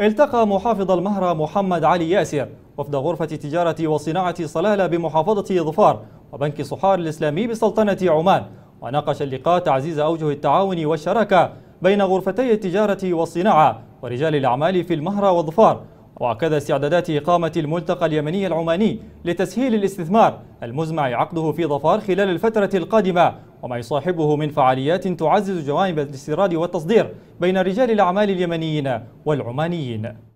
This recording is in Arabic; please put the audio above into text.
التقى محافظ المهرة محمد علي ياسر وفد غرفة تجارة وصناعة صلالة بمحافظة ظفار وبنك صحار الإسلامي بسلطنة عمان وناقش اللقاء تعزيز أوجه التعاون والشراكة بين غرفتي التجارة والصناعة ورجال الأعمال في المهرة وظفار وأكد استعدادات إقامة الملتقى اليمني العماني لتسهيل الاستثمار المزمع عقده في ظفار خلال الفترة القادمة وما يصاحبه من فعاليات تعزز جوانب الاستيراد والتصدير بين رجال الأعمال اليمنيين والعمانيين